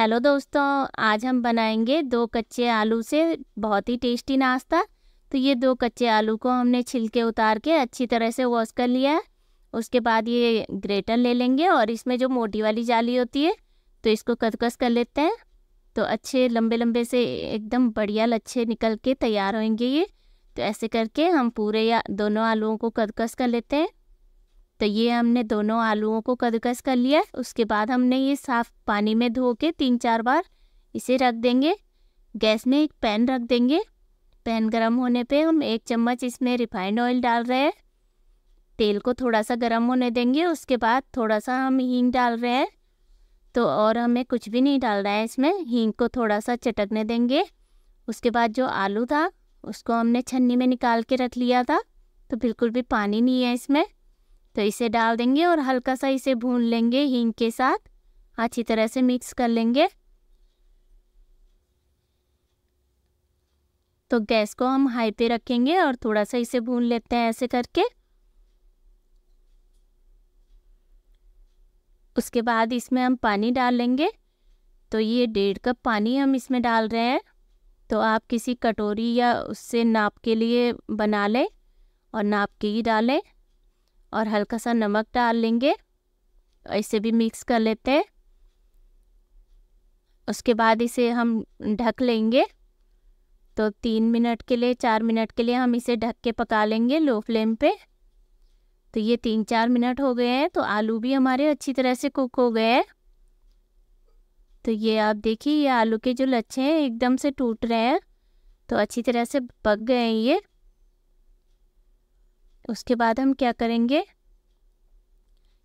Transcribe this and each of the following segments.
hello दोस्तों आज हम बनाएंगे दो कच्चे आलू से बहुत ही टेस्टी नाश्ता तो ये दो कच्चे आलू को हमने छिलके उतार के अच्छी तरह से वॉश कर लिया है उसके बाद ये ग्रेटर ले लेंगे और इसमें जो मोटी वाली जाली होती है तो इसको कदकस कर लेते हैं तो अच्छे लंबे लंबे से एकदम बढ़िया लच्छे निकल के तैयार होंगे ये तो ऐसे करके हम पूरे या दोनों आलूओं को कदकस कर लेते हैं तो ये हमने दोनों आलूओं को कदकस कर लिया उसके बाद हमने ये साफ़ पानी में धो के तीन चार बार इसे रख देंगे गैस में एक पैन रख देंगे पैन गरम होने पे हम एक चम्मच इसमें रिफाइंड ऑयल डाल रहे हैं तेल को थोड़ा सा गरम होने देंगे उसके बाद थोड़ा सा हम हींग डाल रहे हैं तो और हमें कुछ भी नहीं डालना है इसमें हींग को थोड़ा सा चटकने देंगे उसके बाद जो आलू था उसको हमने छन्नी में निकाल के रख लिया था तो बिल्कुल भी पानी नहीं है इसमें तो इसे डाल देंगे और हल्का सा इसे भून लेंगे हींग के साथ अच्छी तरह से मिक्स कर लेंगे तो गैस को हम हाई पे रखेंगे और थोड़ा सा इसे भून लेते हैं ऐसे करके उसके बाद इसमें हम पानी डाल लेंगे तो ये डेढ़ कप पानी हम इसमें डाल रहे हैं तो आप किसी कटोरी या उससे नाप के लिए बना लें और नाप के ही डालें और हल्का सा नमक डाल लेंगे इसे भी मिक्स कर लेते हैं उसके बाद इसे हम ढक लेंगे तो तीन मिनट के लिए चार मिनट के लिए हम इसे ढक के पका लेंगे लो फ्लेम पे तो ये तीन चार मिनट हो गए हैं तो आलू भी हमारे अच्छी तरह से कुक हो गए हैं तो ये आप देखिए ये आलू के जो लच्छे हैं एकदम से टूट रहे हैं तो अच्छी तरह से पक गए हैं ये उसके बाद हम क्या करेंगे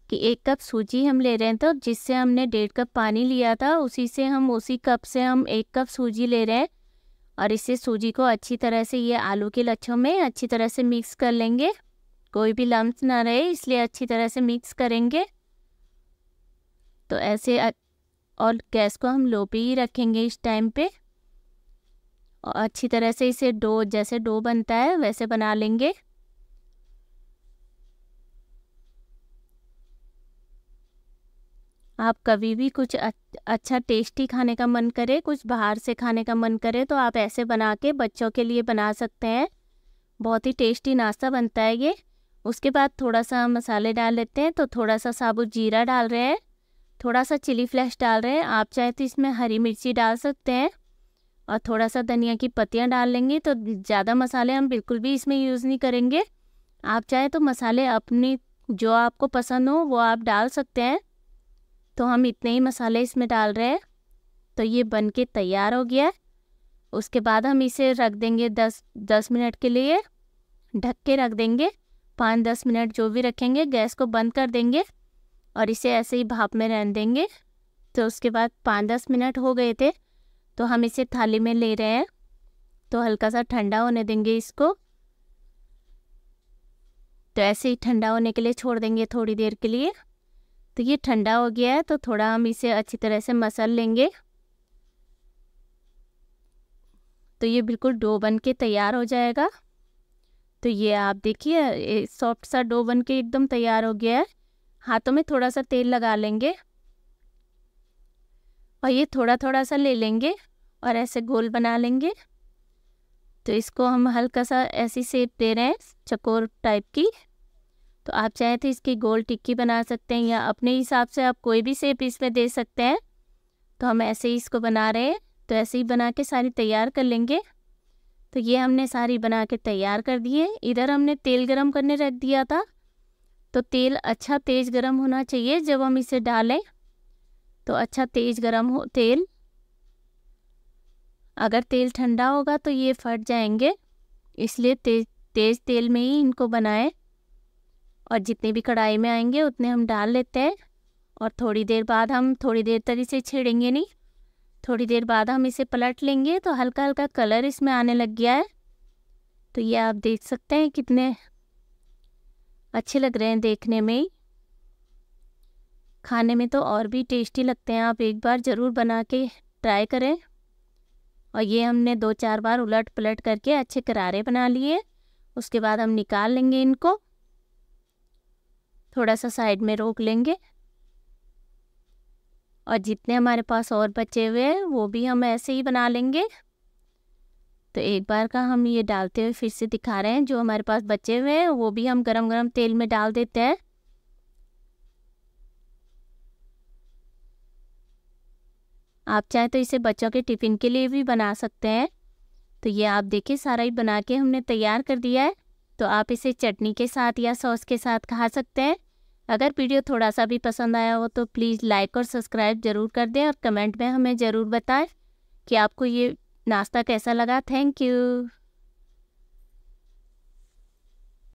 कि एक कप सूजी हम ले रहे हैं तो जिससे हमने डेढ़ कप पानी लिया था उसी से हम उसी कप से हम एक कप सूजी ले रहे हैं और इससे सूजी को अच्छी तरह से ये आलू के लच्छों में अच्छी तरह से मिक्स कर लेंगे कोई भी लम्ब ना रहे इसलिए अच्छी तरह से मिक्स करेंगे तो ऐसे और गैस को हम लो पे ही रखेंगे इस टाइम पे और अच्छी तरह से इसे डो जैसे डो बनता है वैसे बना लेंगे आप कभी भी कुछ अच्छा टेस्टी खाने का मन करे कुछ बाहर से खाने का मन करे तो आप ऐसे बना के बच्चों के लिए बना सकते हैं बहुत ही टेस्टी नाश्ता बनता है ये उसके बाद थोड़ा सा मसाले डाल लेते हैं तो थोड़ा सा साबुत जीरा डाल रहे हैं थोड़ा सा चिली फ्लैश डाल रहे हैं आप चाहे तो इसमें हरी मिर्ची डाल सकते हैं और थोड़ा सा धनिया की पत्तियाँ डाल लेंगे तो ज़्यादा मसाले हम बिल्कुल भी इसमें यूज़ नहीं करेंगे आप चाहे तो मसाले अपनी जो आपको पसंद हो वो आप डाल सकते हैं तो हम इतने ही मसाले इसमें डाल रहे हैं तो ये बन के तैयार हो गया उसके बाद हम इसे रख देंगे दस दस मिनट के लिए ढक के रख देंगे पाँच दस मिनट जो भी रखेंगे गैस को बंद कर देंगे और इसे ऐसे ही भाप में रहने देंगे तो उसके बाद पाँच दस मिनट हो गए थे तो हम इसे थाली में ले रहे हैं तो हल्का सा ठंडा होने देंगे इसको तो ऐसे ही ठंडा होने के लिए छोड़ देंगे थोड़ी देर के लिए तो ये ठंडा हो गया है तो थोड़ा हम इसे अच्छी तरह से मसल लेंगे तो ये बिल्कुल डो बन के तैयार हो जाएगा तो ये आप देखिए सॉफ्ट सा डो बन के एकदम तैयार हो गया है हाथों में थोड़ा सा तेल लगा लेंगे और ये थोड़ा थोड़ा सा ले लेंगे और ऐसे गोल बना लेंगे तो इसको हम हल्का सा ऐसी सेप दे रहे हैं चकोर टाइप की तो आप चाहें तो इसकी गोल टिक्की बना सकते हैं या अपने हिसाब से आप कोई भी सेप इसमें दे सकते हैं तो हम ऐसे ही इसको बना रहे हैं तो ऐसे ही बना के सारी तैयार कर लेंगे तो ये हमने सारी बना के तैयार कर दिए इधर हमने तेल गरम करने रख दिया था तो तेल अच्छा तेज़ गरम होना चाहिए जब हम इसे डालें तो अच्छा तेज़ गरम हो तेल अगर तेल ठंडा होगा तो ये फट जाएंगे इसलिए तेज तेज़ तेल में ही इनको बनाएं और जितने भी कढ़ाई में आएंगे उतने हम डाल लेते हैं और थोड़ी देर बाद हम थोड़ी देर तक इसे छेड़ेंगे नहीं थोड़ी देर बाद हम इसे पलट लेंगे तो हल्का हल्का कलर इसमें आने लग गया है तो ये आप देख सकते हैं कितने अच्छे लग रहे हैं देखने में ही खाने में तो और भी टेस्टी लगते हैं आप एक बार ज़रूर बना के ट्राई करें और ये हमने दो चार बार उलट पलट करके अच्छे करारे बना लिए उसके बाद हम निकाल लेंगे इनको थोड़ा सा साइड में रोक लेंगे और जितने हमारे पास और बचे हुए हैं वो भी हम ऐसे ही बना लेंगे तो एक बार का हम ये डालते हुए फिर से दिखा रहे हैं जो हमारे पास बचे हुए हैं वो भी हम गरम गरम तेल में डाल देते हैं आप चाहे तो इसे बच्चों के टिफ़िन के लिए भी बना सकते हैं तो ये आप देखिए सारा ही बना के हमने तैयार कर दिया है तो आप इसे चटनी के साथ या सॉस के साथ खा सकते हैं अगर वीडियो थोड़ा सा भी पसंद आया हो तो प्लीज़ लाइक और सब्सक्राइब ज़रूर कर दें और कमेंट में हमें ज़रूर बताएं कि आपको ये नाश्ता कैसा लगा थैंक यू